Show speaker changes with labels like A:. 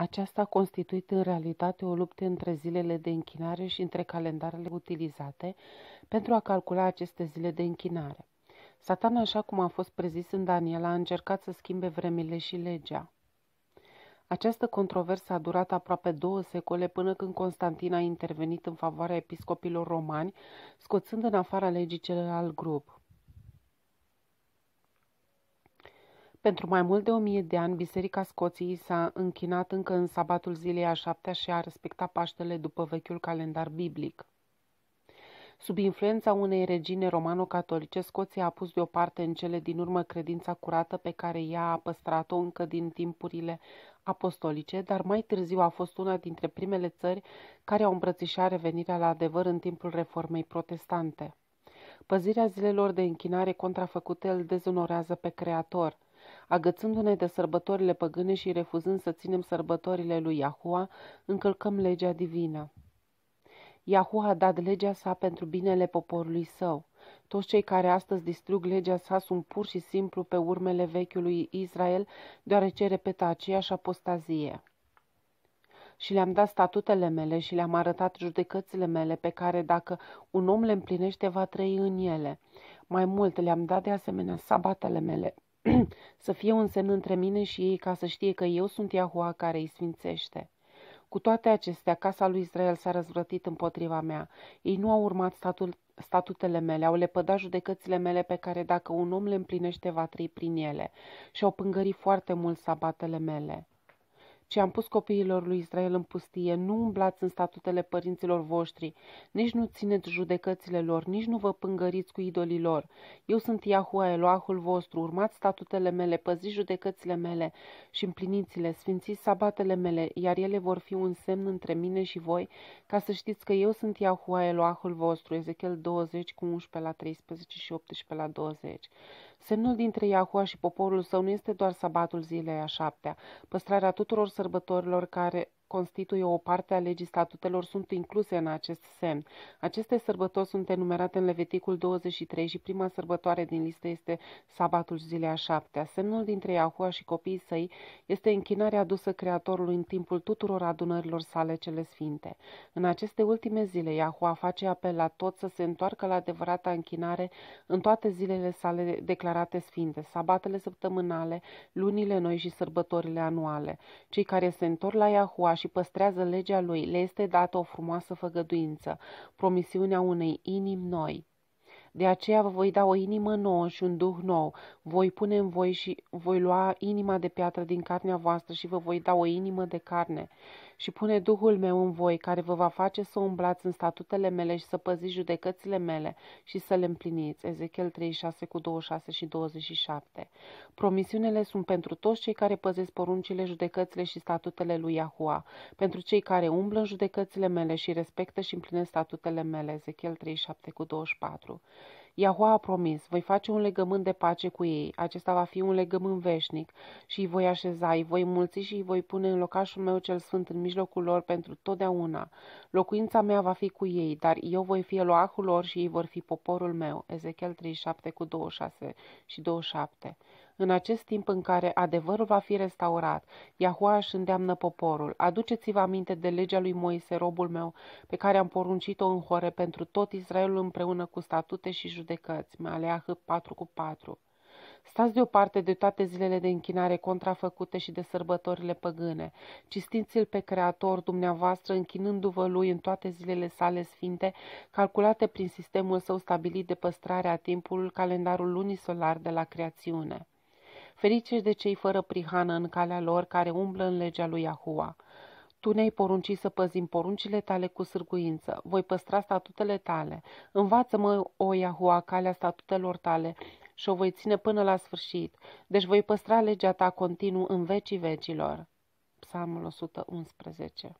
A: Aceasta a constituit în realitate o luptă între zilele de închinare și între calendarele utilizate pentru a calcula aceste zile de închinare. Satan, așa cum a fost prezis în Daniel, a încercat să schimbe vremile și legea. Această controversă a durat aproape două secole până când Constantin a intervenit în favoarea episcopilor romani, scoțând în afara legii celălalt grup. Pentru mai mult de o mie de ani, Biserica Scoției s-a închinat încă în sabatul zilei a șaptea și a respectat Paștele după vechiul calendar biblic. Sub influența unei regine romano-catolice, Scoția a pus deoparte în cele din urmă credința curată pe care ea a păstrat-o încă din timpurile apostolice, dar mai târziu a fost una dintre primele țări care au îmbrățișat revenirea la adevăr în timpul reformei protestante. Păzirea zilelor de închinare contrafăcute îl dezonorează pe Creator – agățându-ne de sărbătorile păgâne și refuzând să ținem sărbătorile lui Iahua, încălcăm legea divină. Iahua a dat legea sa pentru binele poporului său. Toți cei care astăzi distrug legea sa sunt pur și simplu pe urmele vechiului Israel, deoarece repetă aceeași apostazie și le-am dat statutele mele și le-am arătat judecățile mele pe care dacă un om le împlinește va trăi în ele. Mai mult le-am dat de asemenea sabatele mele să fie un semn între mine și ei ca să știe că eu sunt Iahua care îi sfințește. Cu toate acestea, casa lui Israel s-a răzvrătit împotriva mea. Ei nu au urmat statul, statutele mele, au lepădat judecățile mele pe care dacă un om le împlinește va trăi prin ele și au pângărit foarte mult sabatele mele ce am pus copiilor lui Israel în pustie, nu umblați în statutele părinților voștri, nici nu țineți judecățile lor, nici nu vă pângăriți cu idolii lor. Eu sunt Iahua, Eloahul vostru, urmați statutele mele, păziți judecățile mele și împliniți-le, sfințiți sabatele mele, iar ele vor fi un semn între mine și voi, ca să știți că eu sunt Iahua, Eloahul vostru. Ezechiel 20 cu 11 la 13 și 18 la 20. Semnul dintre Iahua și poporul său nu este doar sabatul zilei a șaptea, păstrarea tuturor sărbătorilor care constituie o parte a legii statutelor sunt incluse în acest semn. Aceste sărbători sunt enumerate în Leviticul 23 și prima sărbătoare din listă este sabatul zilea a șaptea. Semnul dintre Iahua și copiii săi este închinarea adusă Creatorului în timpul tuturor adunărilor sale cele sfinte. În aceste ultime zile, Iahua face apel la toți să se întoarcă la adevărata închinare în toate zilele sale declarate sfinte, sabatele săptămânale, lunile noi și sărbătorile anuale. Cei care se întorc la Iahua și păstrează legea lui, le este dată o frumoasă făgăduință, promisiunea unei inimi noi. De aceea vă voi da o inimă nouă și un duh nou. Voi pune în voi și voi lua inima de piatră din carnea voastră și vă voi da o inimă de carne și pune Duhul meu în voi, care vă va face să umblați în statutele mele și să păziți judecățile mele și să le împliniți. Ezechiel 36 cu 26 și 27. Promisiunile sunt pentru toți cei care păzesc poruncile, judecățile și statutele lui Yahua, pentru cei care umblă în judecățile mele și respectă și împlinesc statutele mele. Ezechiel 37 cu 24. Iahua a promis, voi face un legământ de pace cu ei, acesta va fi un legământ veșnic și îi voi așeza, îi voi mulți și îi voi pune în locașul meu cel sfânt în mijlocul lor pentru totdeauna. Locuința mea va fi cu ei, dar eu voi fi Eloahul lor și ei vor fi poporul meu. Ezechiel 37 cu 26 și 27 în acest timp în care adevărul va fi restaurat, Iahua își îndeamnă poporul. Aduceți-vă aminte de legea lui Moise, robul meu, pe care am poruncit-o în hore pentru tot Israelul împreună cu statute și judecăți. Maleah 4 cu 4. Stați deoparte de toate zilele de închinare contrafăcute și de sărbătorile păgâne. Cistiți-l pe Creator dumneavoastră, închinându-vă lui în toate zilele sale sfinte, calculate prin sistemul său stabilit de păstrarea timpului, calendarul lunii solar de la creațiune. Ferice de cei fără prihană în calea lor care umblă în legea lui Iahua. Tu ne-ai porunci să păzim poruncile tale cu sârguință. Voi păstra statutele tale. Învață-mă, o Iahua, calea statutelor tale și o voi ține până la sfârșit. Deci voi păstra legea ta continuu în vecii vecilor. Psalmul 111